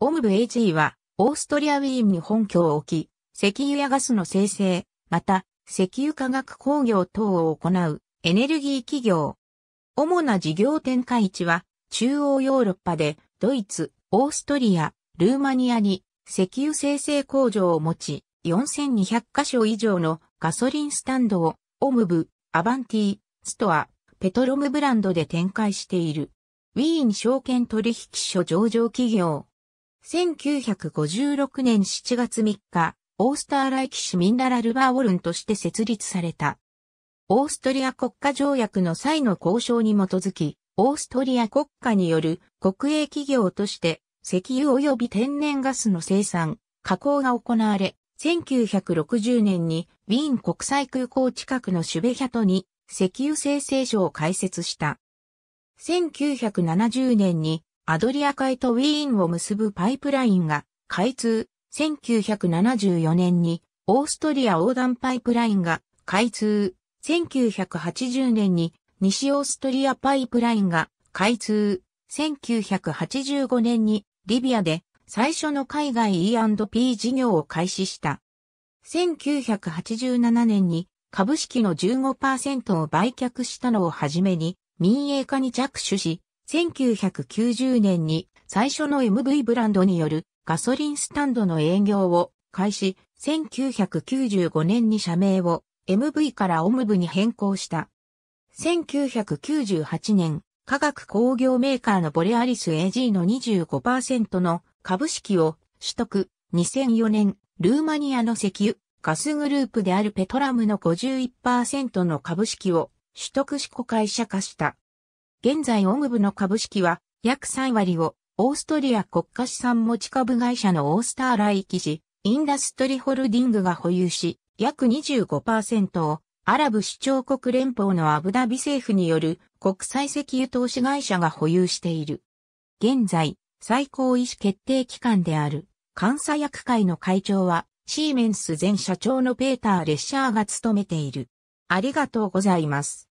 オムブ HE は、オーストリアウィーンに本拠を置き、石油やガスの生成、また、石油化学工業等を行う、エネルギー企業。主な事業展開地は、中央ヨーロッパで、ドイツ、オーストリア、ルーマニアに、石油生成工場を持ち、4200カ所以上のガソリンスタンドを、オムブ、アバンティ、ストア、ペトロムブランドで展開している。ウィーン証券取引所上場企業。1956年7月3日、オースターライキュミンダラルバーウォルンとして設立された。オーストリア国家条約の際の交渉に基づき、オーストリア国家による国営企業として石油及び天然ガスの生産、加工が行われ、1960年にウィーン国際空港近くのシュベヒャトに石油生成所を開設した。1970年にアドリア海とウィーンを結ぶパイプラインが開通、1974年にオーストリア横断パイプラインが開通、1980年に西オーストリアパイプラインが開通、1985年にリビアで最初の海外 E&P 事業を開始した。1987年に株式の15%を売却したのをはじめに民営化に着手し、1990年に最初の MV ブランドによるガソリンスタンドの営業を開始、1995年に社名を MV からオムブに変更した。1998年、化学工業メーカーのボレアリス AG の25%の株式を取得。2004年、ルーマニアの石油、ガスグループであるペトラムの51%の株式を取得し子会社化した。現在オグブの株式は約3割をオーストリア国家資産持ち株会社のオースターライキジ、インダストリホルディングが保有し、約25%をアラブ首長国連邦のアブダビ政府による国際石油投資会社が保有している。現在、最高意思決定機関である監査役会の会長はシーメンス前社長のペーター・レッシャーが務めている。ありがとうございます。